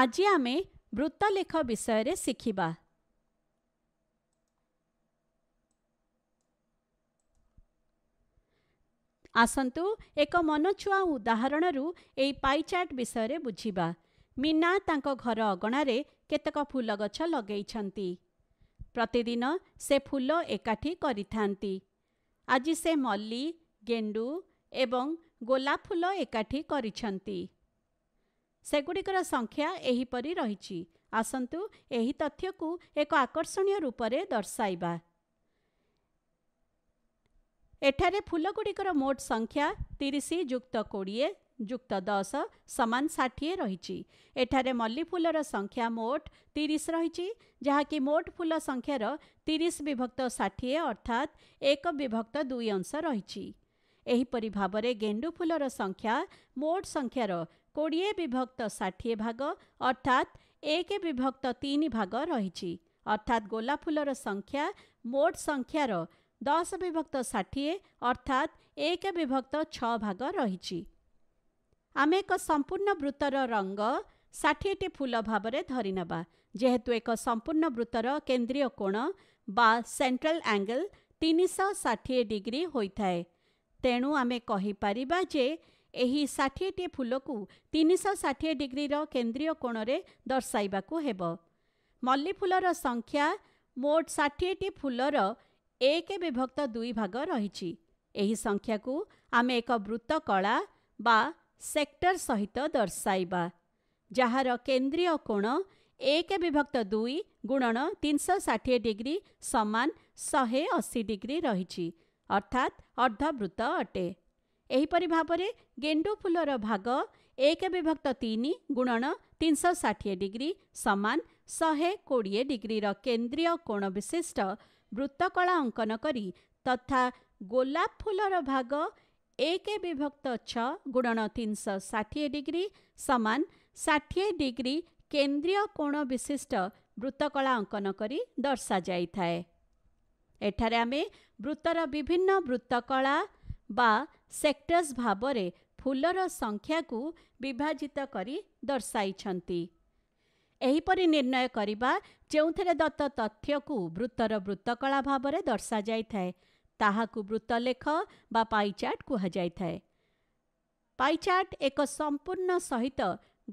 ଆଜି ଆମେ ବୃତ୍ତଲେଖ ବିଷୟରେ ଶିଖିବା ଆସନ୍ତୁ ଏକ ମନଛୁଆ ଉଦାହରଣରୁ ଏହି ପାଇଚାଟ୍ ବିଷୟରେ ବୁଝିବା ମୀନା ତାଙ୍କ ଘର ଅଗଣାରେ କେତେକ ଫୁଲ ଗଛ ଲଗେଇଛନ୍ତି ପ୍ରତିଦିନ ସେ ଫୁଲ ଏକାଠି କରିଥାନ୍ତି ଆଜି ସେ ମଲ୍ଲି ଗେଣ୍ଡୁ ଏବଂ ଗୋଲାପ ଫୁଲ ଏକାଠି କରିଛନ୍ତି गुडिक संख्या यहीपरि रहिु यही तथ्यको एक आकर्षणीय रूपले दर्शा एठार फुलगुडिकर मोट संख्या तिस जुक्त किक्त दस समान षिए रहिले मल्लीफुल संख्या मोट तिरिरह मोट फुल संख्याररि विभक्त षिए अर्थात् एक विभक्त दुई अंश रहिपरि भावर गेन्डु फुल र संख्या मोट संख्यार କୋଡ଼ିଏ ବିଭକ୍ତ ଷାଠିଏ ଭାଗ ଅର୍ଥାତ୍ ଏକ ବିଭକ୍ତ ତିନି ଭାଗ ରହିଛି ଅର୍ଥାତ୍ ଗୋଲାପ ଫୁଲର ସଂଖ୍ୟା ମୋଟ ସଂଖ୍ୟାର ଦଶ ବିଭକ୍ତ ଷାଠିଏ ଅର୍ଥାତ୍ ଏକ ବିଭକ୍ତ ଛଅ ଭାଗ ରହିଛି ଆମେ ଏକ ସମ୍ପୂର୍ଣ୍ଣ ବୃତ୍ତର ରଙ୍ଗ ଷାଠିଏଟି ଫୁଲ ଭାବରେ ଧରିନେବା ଯେହେତୁ ଏକ ସମ୍ପୂର୍ଣ୍ଣ ବୃତ୍ତର କେନ୍ଦ୍ରୀୟ କୋଣ ବା ସେଣ୍ଟ୍ରାଲ ଆଙ୍ଗେଲ ତିନିଶହ ଷାଠିଏ ଡିଗ୍ରୀ ହୋଇଥାଏ ତେଣୁ ଆମେ କହିପାରିବା ଯେ ଏହି ଷାଠିଏଟି ଫୁଲକୁ ତିନିଶହ ଷାଠିଏ ଡିଗ୍ରୀର କେନ୍ଦ୍ରୀୟ କୋଣରେ ଦର୍ଶାଇବାକୁ ହେବ ମଲ୍ଲିଫୁଲର ସଂଖ୍ୟା ମୋଟ ଷାଠିଏଟି ଫୁଲର ଏକ ବିଭକ୍ତ ଦୁଇ ଭାଗ ରହିଛି ଏହି ସଂଖ୍ୟାକୁ ଆମେ ଏକ ବୃତ୍ତ କଳା ବା ସେକ୍ଟର ସହିତ ଦର୍ଶାଇବା ଯାହାର କେନ୍ଦ୍ରୀୟ କୋଣ ଏକ ବିଭକ୍ତ ଦୁଇ ଗୁଣନ ତିନିଶହ ଷାଠିଏ ଡିଗ୍ରୀ ସମାନ ଶହେ ଅଶୀ ଡିଗ୍ରୀ ରହିଛି ଅର୍ଥାତ୍ ଅର୍ଦ୍ଧବୃତ୍ତ ଅଟେ ଏହିପରି ଭାବରେ ଗେଣ୍ଡୁ ଫୁଲର ଭାଗ ଏକ ବିଭକ୍ତ ତିନି ଗୁଣନ ତିନିଶହ ଷାଠିଏ ଡିଗ୍ରୀ ସମାନ ଶହେ କୋଡ଼ିଏ ଡିଗ୍ରୀର କେନ୍ଦ୍ରୀୟ କୋଣ ବିଶିଷ୍ଟ ବୃତ୍ତକଳା ଅଙ୍କନ କରି ତଥା ଗୋଲାପ ଫୁଲର ଭାଗ ଏକ ବିଭକ୍ତ ଛଅ ଗୁଣନ ତିନିଶହ ଷାଠିଏ ଡିଗ୍ରୀ ସମାନ ଷାଠିଏ ଡିଗ୍ରୀ କେନ୍ଦ୍ରୀୟ କୋଣ ବିଶିଷ୍ଟ ବୃତ୍ତକଳା ଅଙ୍କନ କରି ଦର୍ଶାଯାଇଥାଏ ଏଠାରେ ଆମେ ବୃତ୍ତର ବିଭିନ୍ନ ବୃତ୍ତକଳା ବା ସେକ୍ଟର୍ସ ଭାବରେ ଫୁଲର ସଂଖ୍ୟାକୁ ବିଭାଜିତ କରି ଦର୍ଶାଇଛନ୍ତି ଏହିପରି ନିର୍ଣ୍ଣୟ କରିବା ଯେଉଁଥିରେ ଦତ୍ତ ତଥ୍ୟକୁ ବୃତ୍ତର ବୃତ୍ତକଳା ଭାବରେ ଦର୍ଶାଯାଇଥାଏ ତାହାକୁ ବୃତ୍ତଲେଖ ବା ପାଇଚାର୍ଟ କୁହାଯାଇଥାଏ ପାଇଚାର୍ଟ ଏକ ସମ୍ପୂର୍ଣ୍ଣ ସହିତ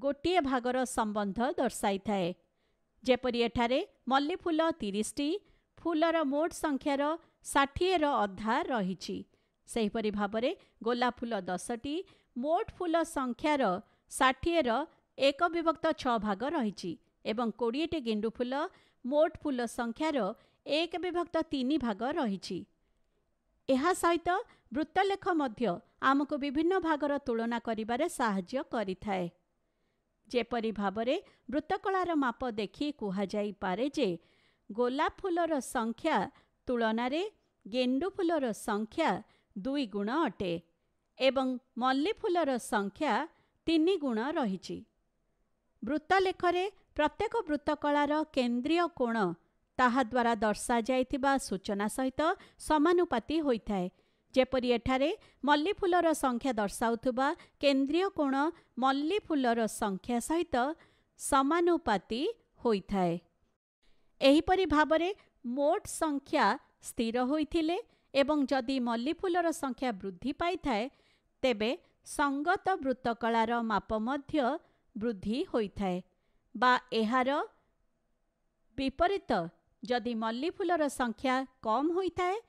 ଗୋଟିଏ ଭାଗର ସମ୍ବନ୍ଧ ଦର୍ଶାଇଥାଏ ଯେପରି ଏଠାରେ ମଲ୍ଲିଫୁଲ ତିରିଶଟି ଫୁଲର ମୋଟ ସଂଖ୍ୟାର ଷାଠିଏର ଅଧା ରହିଛି ସେହିପରି ଭାବରେ ଗୋଲାପ ଫୁଲ ଦଶଟି ମୋଟ ଫୁଲ ସଂଖ୍ୟାର ଷାଠିଏର ଏକ ବିଭକ୍ତ ଛଅ ଭାଗ ରହିଛି ଏବଂ କୋଡ଼ିଏଟି ଗେଣ୍ଡୁ ଫୁଲ ମୋଟ ଫୁଲ ସଂଖ୍ୟାର ଏକ ବିଭକ୍ତ ତିନି ଭାଗ ରହିଛି ଏହା ସହିତ ବୃତ୍ତଲେଖ ମଧ୍ୟ ଆମକୁ ବିଭିନ୍ନ ଭାଗର ତୁଳନା କରିବାରେ ସାହାଯ୍ୟ କରିଥାଏ ଯେପରି ଭାବରେ ବୃତ୍ତକଳାର ମାପ ଦେଖି କୁହାଯାଇପାରେ ଯେ ଗୋଲାପ ଫୁଲର ସଂଖ୍ୟା ତୁଳନାରେ ଗେଣ୍ଡୁ ଫୁଲର ସଂଖ୍ୟା ଦୁଇ ଗୁଣ ଅଟେ ଏବଂ ମଲ୍ଲିଫୁଲର ସଂଖ୍ୟା ତିନି ଗୁଣ ରହିଛି ବୃତ୍ତଲେଖରେ ପ୍ରତ୍ୟେକ ବୃତ୍ତକଳାର କେନ୍ଦ୍ରୀୟ କୋଣ ତାହାଦ୍ୱାରା ଦର୍ଶାଯାଇଥିବା ସୂଚନା ସହିତ ସମାନୁପାତି ହୋଇଥାଏ ଯେପରି ଏଠାରେ ମଲ୍ଲିଫୁଲର ସଂଖ୍ୟା ଦର୍ଶାଉଥିବା କେନ୍ଦ୍ରୀୟ କୋଣ ମଲ୍ଲିଫୁଲର ସଂଖ୍ୟା ସହିତ ସମାନୁପାତି ହୋଇଥାଏ ଏହିପରି ଭାବରେ ମୋଟ ସଂଖ୍ୟା ସ୍ଥିର ହୋଇଥିଲେ ଏବଂ ଯଦି ମଲ୍ଲିଫୁଲର ସଂଖ୍ୟା ବୃଦ୍ଧି ପାଇଥାଏ ତେବେ ସଙ୍ଗତ ବୃତ୍ତକଳାର ମାପ ମଧ୍ୟ ବୃଦ୍ଧି ହୋଇଥାଏ ବା ଏହାର ବିପରୀତ ଯଦି ମଲ୍ଲିଫୁଲର ସଂଖ୍ୟା କମ୍ ହୋଇଥାଏ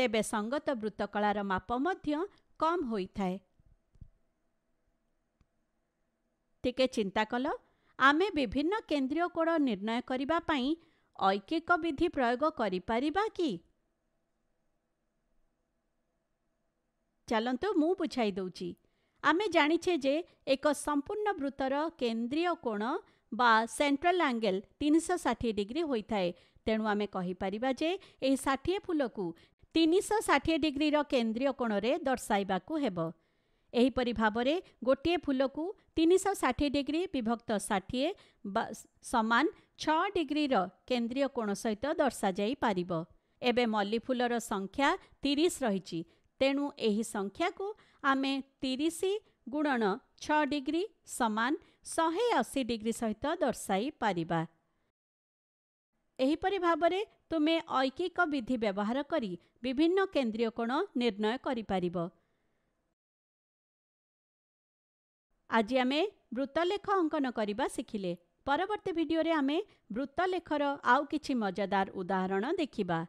ତେବେ ସଙ୍ଗତ ବୃତ୍ତକଳାର ମାପ ମଧ୍ୟ କମ୍ ହୋଇଥାଏ ଟିକେ ଚିନ୍ତା କଲ ଆମେ ବିଭିନ୍ନ କେନ୍ଦ୍ରୀୟ କୋଡ଼ ନିର୍ଣ୍ଣୟ କରିବା ପାଇଁ ଐକିକ ବିଧି ପ୍ରୟୋଗ କରିପାରିବା କି ଚାଲନ୍ତୁ ମୁଁ ବୁଝାଇ ଦେଉଛି ଆମେ ଜାଣିଛେ ଯେ ଏକ ସମ୍ପୂର୍ଣ୍ଣ ବୃତ୍ତର କେନ୍ଦ୍ରୀୟ କୋଣ ବା ସେଣ୍ଟ୍ରାଲ ଆଙ୍ଗେଲ ତିନିଶହ ଷାଠିଏ ଡିଗ୍ରୀ ହୋଇଥାଏ ତେଣୁ ଆମେ କହିପାରିବା ଯେ ଏହି ଷାଠିଏ ଫୁଲକୁ ତିନିଶହ ଷାଠିଏ ଡିଗ୍ରୀର କେନ୍ଦ୍ରୀୟ କୋଣରେ ଦର୍ଶାଇବାକୁ ହେବ ଏହିପରି ଭାବରେ ଗୋଟିଏ ଫୁଲକୁ ତିନିଶହ ଷାଠିଏ ଡିଗ୍ରୀ ବିଭକ୍ତ ଷାଠିଏ ବା ସମାନ ଛଅ ଡିଗ୍ରୀର କେନ୍ଦ୍ରୀୟ କୋଣ ସହିତ ଦର୍ଶାଯାଇପାରିବ ଏବେ ମଲ୍ଲି ଫୁଲର ସଂଖ୍ୟା ତିରିଶ ରହିଛି ତେଣୁ ଏହି ସଂଖ୍ୟାକୁ ଆମେ ତିରିଶ ଗୁଣନ ଛଅ ଡିଗ୍ରୀ ସମାନ ଶହେ ଅଶୀ ଡିଗ୍ରୀ ସହିତ ଦର୍ଶାଇ ପାରିବା ଏହିପରି ଭାବରେ ତୁମେ ଐକିକ ବିଧି ବ୍ୟବହାର କରି ବିଭିନ୍ନ କେନ୍ଦ୍ରୀୟ କୋଣ ନିର୍ଣ୍ଣୟ କରିପାରିବ ଆଜି ଆମେ ବୃତ୍ତଲେଖ ଅଙ୍କନ କରିବା ଶିଖିଲେ ପରବର୍ତ୍ତୀ ଭିଡ଼ିଓରେ ଆମେ ବୃତ୍ତଲେଖର ଆଉ କିଛି ମଜାଦାର ଉଦାହରଣ ଦେଖିବା